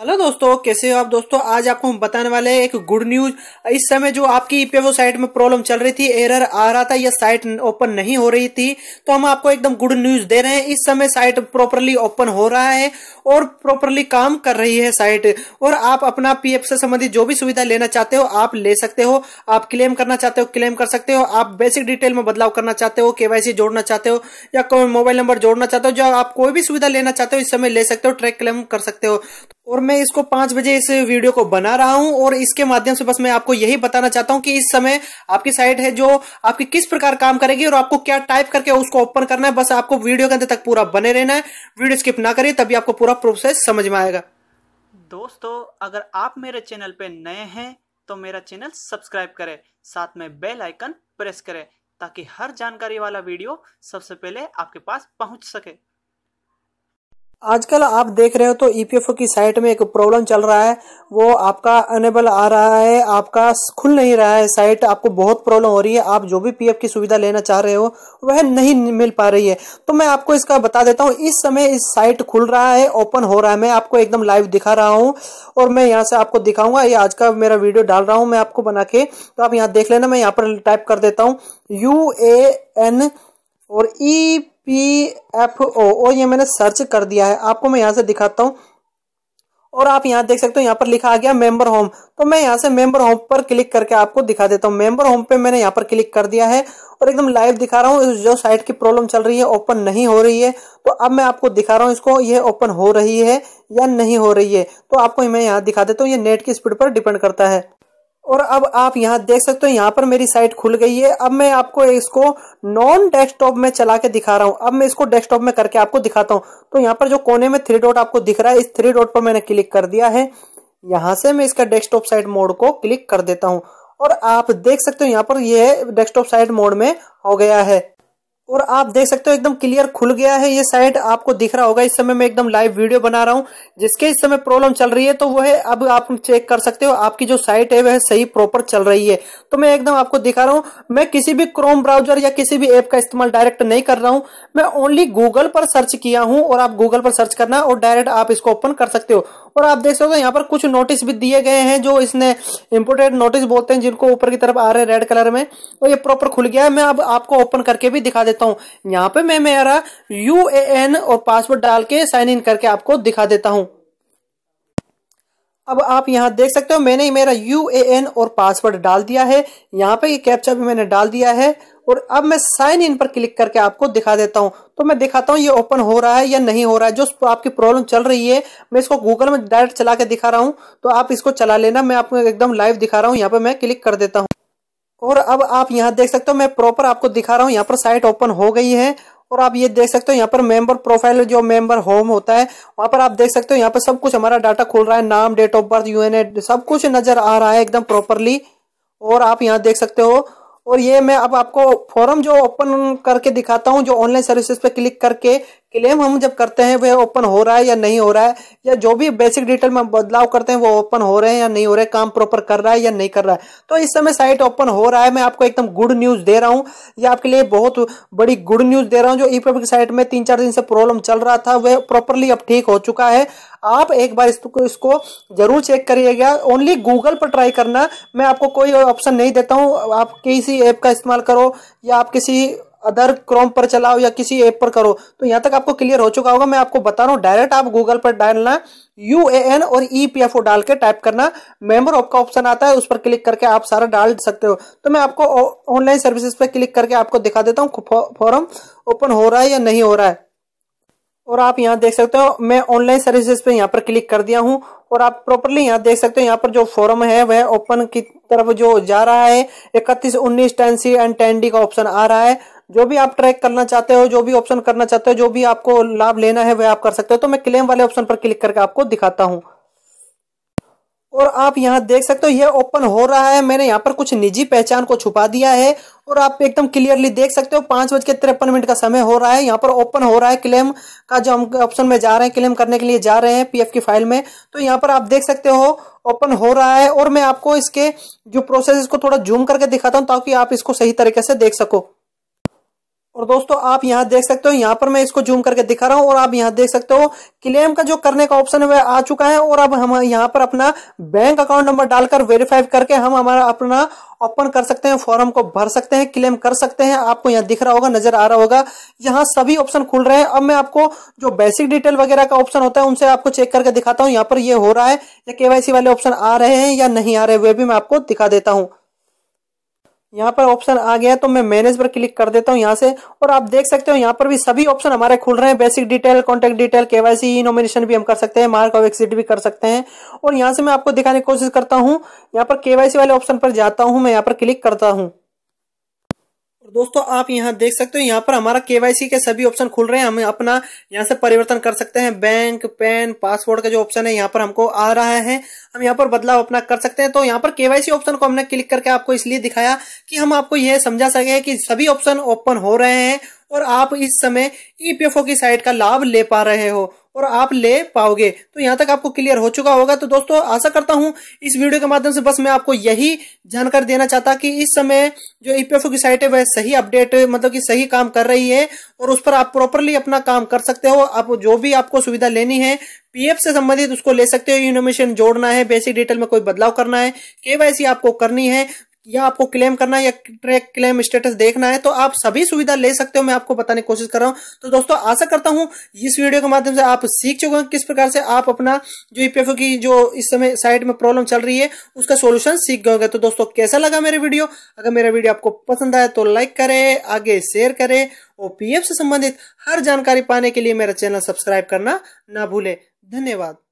hello दोस्तों कैसे हो आप दोस्तों आज आपको हम बताने वाले हैं एक गुड न्यूज इस समय जो आपकी ईपीएफओ साइट में प्रॉब्लम चल रही थी एरर आ रहा था या साइट ओपन नहीं हो रही थी तो हम आपको एकदम गुड न्यूज दे रहे हैं इस समय साइट प्रॉपरली ओपन हो रहा है और प्रॉपरली काम कर रही है साइट और आप अपना पीएफ से संबंधित जो भी सुविधा लेना चाहते हो आप ले सकते हो आप क्लेम करना चाहते हो क्लेम कर सकते हो आप बेसिक डिटेल में बदलाव करना चाहते हो केवाईसी जोड़ना चाहते हो या मोबाइल नंबर जोड़ना चाहते हो जो आप कोई भी सुविधा लेना चाहते हो इस समय ले सकते हो ट्रैक क्लेम कर सकते हो और मैं इसको पांच बजे इस वीडियो को बना रहा हूं और इसके माध्यम से बस मैं आपको यही बताना चाहता हूं कि इस समय आपकी साइट है जो आपकी किस प्रकार काम करेगी और आपको क्या टाइप करके उसको ओपन करना है बस आपको वीडियो के अंदर तक पूरा बने रहना है वीडियो स्किप ना करिए तभी आपको पूरा प्रोसेस समझ में आएगा दोस्तों अगर आप मेरे चैनल पे नए हैं तो मेरा चैनल सब्सक्राइब करें साथ में बेल आइकन प्रेस करें ताकि हर जानकारी वाला वीडियो सबसे पहले आपके पास पहुंच सके आजकल आप देख रहे हो तो ईपीएफओ e की साइट में एक प्रॉब्लम चल रहा है वो आपका अनेबल आ रहा है आपका खुल नहीं रहा है साइट आपको बहुत प्रॉब्लम हो रही है आप जो भी पीएफ की सुविधा लेना चाह रहे हो वह नहीं मिल पा रही है तो मैं आपको इसका बता देता हूँ इस समय इस साइट खुल रहा है ओपन हो रहा है मैं आपको एकदम लाइव दिखा रहा हूँ और मैं यहाँ से आपको दिखाऊंगा ये आज का मेरा वीडियो डाल रहा हूँ मैं आपको बना के तो आप यहाँ देख लेना मैं यहाँ पर टाइप कर देता हूँ यू ए एन और E e P F O और ये मैंने सर्च कर दिया है आपको मैं यहाँ से दिखाता हूँ और आप यहाँ देख सकते हो यहाँ पर लिखा आ गया मेंबर होम तो मैं यहाँ से मेंबर होम पर क्लिक करके आपको दिखा देता हूँ मेंबर होम पे मैंने यहाँ पर क्लिक कर दिया है और एकदम लाइव दिखा रहा हूँ जो साइट की प्रॉब्लम चल रही है ओपन नहीं हो रही है तो अब मैं आपको दिखा रहा हूँ इसको ये ओपन हो रही है या नहीं हो रही है तो आपको मैं यहाँ दिखा देता हूँ ये नेट की स्पीड पर डिपेंड करता है और अब आप यहाँ देख सकते हो यहाँ पर मेरी साइट खुल गई है अब मैं आपको इसको नॉन डेस्कटॉप में चला के दिखा रहा हूँ अब मैं इसको डेस्कटॉप में करके आपको दिखाता हूँ तो यहाँ पर जो कोने में थ्री डॉट आपको दिख रहा है इस थ्री डॉट पर मैंने क्लिक कर दिया है यहाँ से मैं इसका डेस्कटॉप साइट मोड को क्लिक कर देता हूँ और आप देख सकते हो यहाँ पर यह डेस्कटॉप साइट मोड में हो गया है और आप देख सकते हो एकदम क्लियर खुल गया है ये साइट आपको दिख रहा होगा इस समय मैं एकदम लाइव वीडियो बना रहा हूँ जिसके इस समय प्रॉब्लम चल रही है तो वो है अब आप चेक कर सकते हो आपकी जो साइट है वह सही प्रॉपर चल रही है तो मैं एकदम आपको दिखा रहा हूँ मैं किसी भी क्रोम ब्राउजर या किसी भी ऐप का इस्तेमाल डायरेक्ट नहीं कर रहा हूँ मैं ओनली गूगल पर सर्च किया हूँ और आप गूगल पर सर्च करना और डायरेक्ट आप इसको ओपन कर सकते हो और आप देख सकते हो यहाँ पर कुछ नोटिस भी दिए गए हैं जो इसने इम्पोर्टेड नोटिस बोलते हैं जिनको ऊपर की तरफ आ रहे हैं रेड कलर में और ये प्रॉपर खुल गया है मैं अब आपको ओपन करके भी दिखा देता देता हूँ यहाँ पे मैं मेरा यू ए एन और पासवर्ड डाल के साइन इन करके आपको दिखा देता हूँ अब आप यहां देख सकते हो मैंने मेरा यू ए एन और पासवर्ड डाल दिया है यहां पे ये कैप्चा भी मैंने डाल दिया है और अब मैं साइन इन पर क्लिक करके आपको दिखा देता हूं तो मैं दिखाता हूं ये ओपन हो रहा है या नहीं हो रहा है जो आपकी प्रॉब्लम चल रही है मैं इसको गूगल में डायरेक्ट चला के दिखा रहा हूं तो आप इसको चला लेना मैं आपको एकदम लाइव दिखा रहा हूं यहां पर मैं क्लिक कर देता हूं और अब आप यहाँ देख सकते हो मैं प्रॉपर आपको दिखा रहा हूँ यहाँ पर साइट ओपन हो गई है और आप ये देख सकते हो यहाँ पर मेंबर प्रोफाइल जो मेंबर होम होता है वहां पर आप देख सकते हो यहाँ पर सब कुछ हमारा डाटा खुल रहा है नाम डेट ऑफ बर्थ यू सब कुछ नजर आ रहा है एकदम प्रॉपरली और आप यहाँ देख सकते हो और ये मैं अब आपको फॉरम जो ओपन करके दिखाता हूँ जो ऑनलाइन सर्विसेज पे क्लिक करके क्लेम हम जब करते हैं वह ओपन हो रहा है या नहीं हो रहा है या जो भी बेसिक डिटेल में बदलाव करते हैं वो ओपन हो रहे हैं या नहीं हो रहे हैं काम प्रॉपर कर रहा है या नहीं कर रहा है तो इस समय साइट ओपन हो रहा है मैं आपको एकदम गुड न्यूज दे रहा हूँ या आपके लिए बहुत बड़ी गुड न्यूज दे रहा हूँ जो ई पब्लिक साइट में तीन चार दिन से प्रॉब्लम चल रहा था वह प्रॉपरली अब ठीक हो चुका है आप एक बार इसको इसको जरूर चेक करिएगा ओनली गूगल पर ट्राई करना मैं आपको कोई ऑप्शन नहीं देता हूँ आप किसी ऐप का इस्तेमाल करो या आप किसी अदर क्रोम पर चलाओ या किसी ऐप पर करो तो यहाँ तक आपको क्लियर हो चुका होगा मैं आपको बता रहा हूँ डायरेक्ट आप गूगल पर डालना यू ए एन और ई पी एफ ओ डाल के टाइप करना मेंबर ऑफ का ऑप्शन आता है उस पर क्लिक करके आप सारा डाल सकते हो तो मैं आपको ऑनलाइन सर्विसेज पर क्लिक करके आपको दिखा देता हूँ फॉर्म ओपन हो रहा है या नहीं हो रहा है और आप यहाँ देख सकते हो मैं ऑनलाइन सर्विसेज पे यहाँ पर क्लिक कर दिया हूँ और आप प्रॉपरली यहाँ देख सकते हो यहाँ पर जो फॉर्म है वह ओपन की तरफ जो जा रहा है इकतीस उन्नीस ten C and ten D का ऑप्शन आ रहा है जो भी आप ट्रैक करना चाहते हो जो भी ऑप्शन करना चाहते हो जो भी आपको लाभ लेना है वह आप कर सकते हो तो मैं क्लेम वाले ऑप्शन पर क्लिक करके आपको दिखाता हूँ और आप यहाँ देख सकते हो यह ओपन हो रहा है मैंने यहां पर कुछ निजी पहचान को छुपा दिया है और आप एकदम क्लियरली देख सकते हो पांच बज के तिरपन मिनट का समय हो रहा है यहाँ पर ओपन हो रहा है क्लेम का जो हम ऑप्शन में जा रहे हैं क्लेम करने के लिए जा रहे हैं पीएफ की फाइल में तो यहाँ पर आप देख सकते हो ओपन हो रहा है और मैं आपको इसके जो प्रोसेस को थोड़ा जूम करके दिखाता हूँ ताकि आप इसको सही तरीके से देख सको और दोस्तों आप यहाँ देख सकते हो यहाँ पर मैं इसको जूम करके दिखा रहा हूँ और आप यहाँ देख सकते हो क्लेम का जो करने का ऑप्शन है वह आ चुका है और अब हम यहाँ पर अपना बैंक अकाउंट नंबर डालकर वेरीफाई करके हम हमारा अपना ओपन कर सकते हैं फॉर्म को भर सकते हैं क्लेम कर सकते हैं आपको यहाँ दिख रहा होगा नजर आ रहा होगा यहाँ सभी ऑप्शन खुल रहे हैं अब मैं आपको जो बेसिक डिटेल वगैरह का ऑप्शन होता है उनसे आपको चेक करके दिखाता हूँ यहाँ पर ये हो रहा है या केवाईसी वाले ऑप्शन आ रहे हैं या नहीं आ रहे वे भी मैं आपको दिखा देता हूँ यहाँ पर ऑप्शन आ गया है तो मैं मैनेज पर क्लिक कर देता हूँ यहाँ से और आप देख सकते हो यहाँ पर भी सभी ऑप्शन हमारे खुल रहे हैं basic detail contact detail KYC nomination भी हम कर सकते हैं मार्क ऑफ एक्सिट भी कर सकते हैं और यहाँ से मैं आपको दिखाने की कोशिश करता हूँ यहाँ पर केवाईसी वाले ऑप्शन पर जाता हूँ मैं यहाँ पर क्लिक करता हूँ दोस्तों आप यहाँ देख सकते हो यहाँ पर हमारा केवाईसी के सभी ऑप्शन खुल रहे हैं हम अपना यहाँ से परिवर्तन कर सकते हैं बैंक पैन पासवर्ड का जो ऑप्शन है यहाँ पर हमको आ रहा है हम यहाँ पर बदलाव अपना कर सकते हैं तो यहाँ पर केवाईसी ऑप्शन को हमने क्लिक करके आपको इसलिए दिखाया कि हम आपको यह समझा सके कि सभी ऑप्शन ओपन हो रहे हैं और आप इस समय ईपीएफओ की साइट का लाभ ले पा रहे हो और आप ले पाओगे तो यहाँ तक आपको क्लियर हो चुका होगा तो दोस्तों आशा करता हूँ इस वीडियो के माध्यम से बस मैं आपको यही जानकारी देना चाहता कि इस समय जो ईपीएफओ e की साइट है वह सही अपडेट मतलब कि सही काम कर रही है और उस पर आप प्रॉपरली अपना काम कर सकते हो आप जो भी आपको सुविधा लेनी है पीएफ से संबंधित उसको ले सकते हो इनोमेशन जोड़ना है बेसिक डिटेल में कोई बदलाव करना है केवाईसी आपको करनी है या आपको क्लेम करना है या ट्रैक क्लेम स्टेटस देखना है तो आप सभी सुविधा ले सकते हो मैं आपको बताने की कोशिश कर रहा हूं तो दोस्तों आशा करता हूं इस वीडियो के माध्यम से आप सीख चुके हैं किस प्रकार से आप अपना जो ईपीएफओ e की जो इस समय साइट में प्रॉब्लम चल रही है उसका सोल्यूशन सीख गए तो दोस्तों कैसा लगा मेरा वीडियो अगर मेरा वीडियो आपको पसंद आया तो लाइक करे आगे शेयर करें और पी से संबंधित हर जानकारी पाने के लिए मेरा चैनल सब्सक्राइब करना ना भूले धन्यवाद